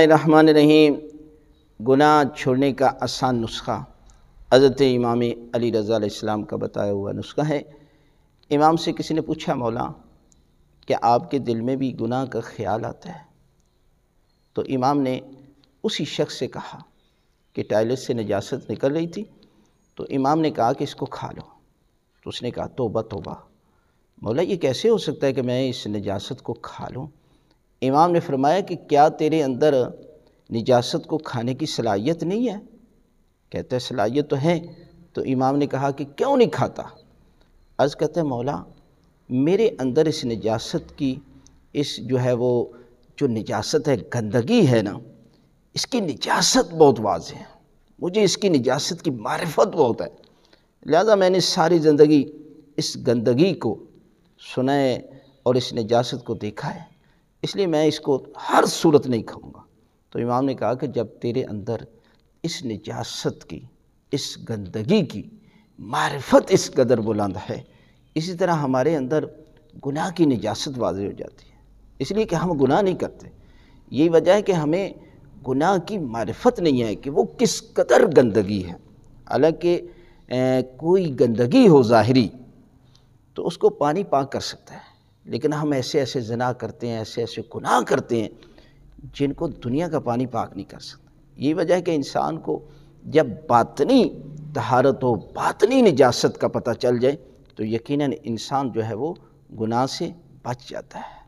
रहमान रहीम गुनाह छोड़ने का आसान नुस्खा हज़रत इमाम अली रज़ा इस्लाम का बताया हुआ नुस्खा है इमाम से किसी ने पूछा मौला क्या आपके दिल में भी गुनाह का ख्याल आता है तो इमाम ने उसी शख्स से कहा कि टॉयलेट से नजास्त निकल रही थी तो इमाम ने कहा कि इसको खा लो तो उसने कहा तोबा तोबा मौला ये कैसे हो सकता है कि मैं इस नजास्त को खा लूँ इमाम ने फरमाया कि क्या तेरे अंदर निजास्त को खाने की सलाहियत नहीं है कहते हैं सलाहियत तो है तो इमाम ने कहा कि क्यों नहीं खाता अर्ज़ कहते हैं मौला मेरे अंदर इस निजास्त की इस जो है वो जो निजास्त है गंदगी है ना इसकी निजासत बहुत वाज है मुझे इसकी निजासत की मारफत बहुत है लिहाजा मैंने सारी ज़िंदगी इस गंदगी को सुना है और इस निजासत को देखा है इसलिए मैं इसको हर सूरत नहीं खाऊंगा तो इमाम ने कहा कि जब तेरे अंदर इस निजास्त की इस गंदगी की मारफत इस कदर बुलंद है इसी तरह हमारे अंदर गुनाह की निजात वाज हो जाती है इसलिए कि हम गुनाह नहीं करते यही वजह है कि हमें गुनाह की मारफत नहीं है कि वो किस कदर गंदगी है हालांकि कोई गंदगी हो ज़ाहरी तो उसको पानी पाक कर सकता है लेकिन हम ऐसे ऐसे जना करते हैं ऐसे ऐसे गुनाह करते हैं जिनको दुनिया का पानी पाक नहीं कर सकता ये वजह है कि इंसान को जब बातनी तहारत हो बातनी निजास्त का पता चल जाए तो यकीनन इंसान जो है वो गुनाह से बच जाता है